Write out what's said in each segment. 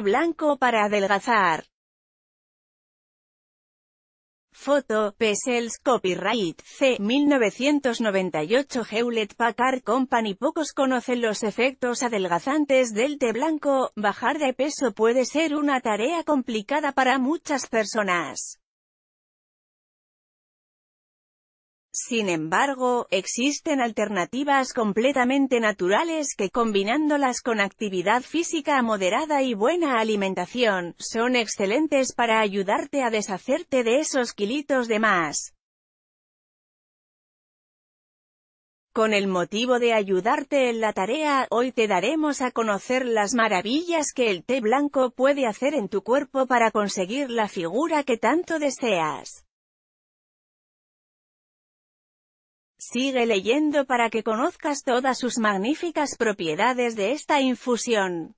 blanco para adelgazar. Foto, Pessels, Copyright, C. 1998 Hewlett Packard Company Pocos conocen los efectos adelgazantes del té blanco, bajar de peso puede ser una tarea complicada para muchas personas. Sin embargo, existen alternativas completamente naturales que combinándolas con actividad física moderada y buena alimentación, son excelentes para ayudarte a deshacerte de esos kilitos de más. Con el motivo de ayudarte en la tarea, hoy te daremos a conocer las maravillas que el té blanco puede hacer en tu cuerpo para conseguir la figura que tanto deseas. Sigue leyendo para que conozcas todas sus magníficas propiedades de esta infusión.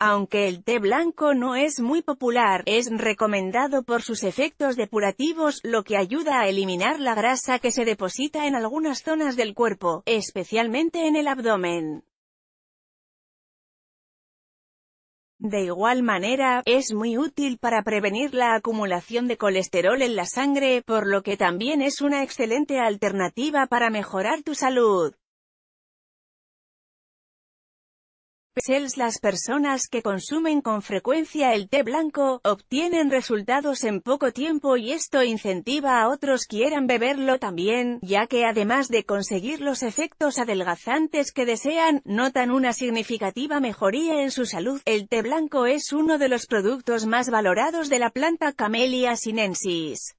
Aunque el té blanco no es muy popular, es recomendado por sus efectos depurativos, lo que ayuda a eliminar la grasa que se deposita en algunas zonas del cuerpo, especialmente en el abdomen. De igual manera, es muy útil para prevenir la acumulación de colesterol en la sangre, por lo que también es una excelente alternativa para mejorar tu salud. Las personas que consumen con frecuencia el té blanco, obtienen resultados en poco tiempo y esto incentiva a otros quieran beberlo también, ya que además de conseguir los efectos adelgazantes que desean, notan una significativa mejoría en su salud. El té blanco es uno de los productos más valorados de la planta Camellia sinensis.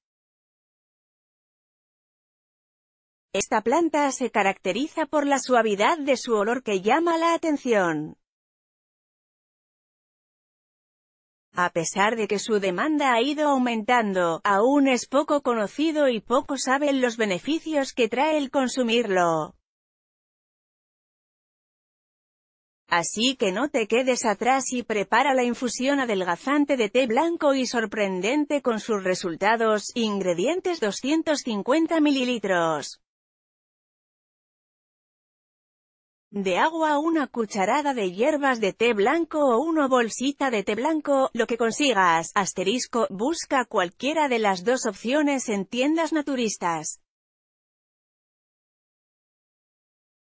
Esta planta se caracteriza por la suavidad de su olor que llama la atención. A pesar de que su demanda ha ido aumentando, aún es poco conocido y poco saben los beneficios que trae el consumirlo. Así que no te quedes atrás y prepara la infusión adelgazante de té blanco y sorprendente con sus resultados, ingredientes 250 ml. de agua una cucharada de hierbas de té blanco o una bolsita de té blanco, lo que consigas, asterisco, busca cualquiera de las dos opciones en tiendas naturistas.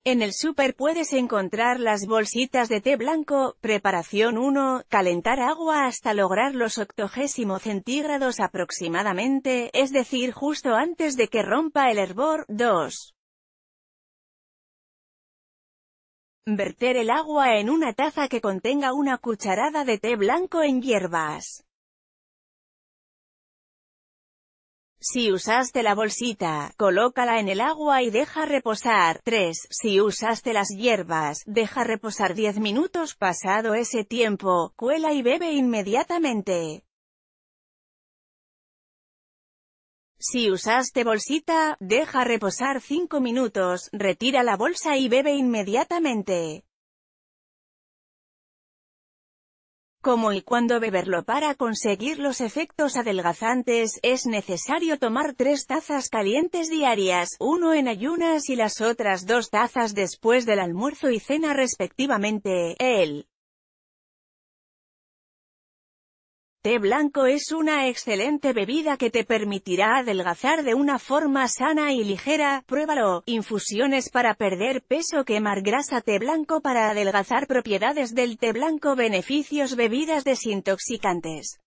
En el súper puedes encontrar las bolsitas de té blanco, preparación 1, calentar agua hasta lograr los 80 centígrados aproximadamente, es decir justo antes de que rompa el hervor, 2. Verter el agua en una taza que contenga una cucharada de té blanco en hierbas. Si usaste la bolsita, colócala en el agua y deja reposar. 3. Si usaste las hierbas, deja reposar 10 minutos pasado ese tiempo, cuela y bebe inmediatamente. Si usaste bolsita, deja reposar 5 minutos, retira la bolsa y bebe inmediatamente. Como y cuando beberlo para conseguir los efectos adelgazantes, es necesario tomar tres tazas calientes diarias, uno en ayunas y las otras dos tazas después del almuerzo y cena respectivamente. El Té blanco es una excelente bebida que te permitirá adelgazar de una forma sana y ligera, pruébalo. Infusiones para perder peso quemar grasa té blanco para adelgazar propiedades del té blanco beneficios bebidas desintoxicantes.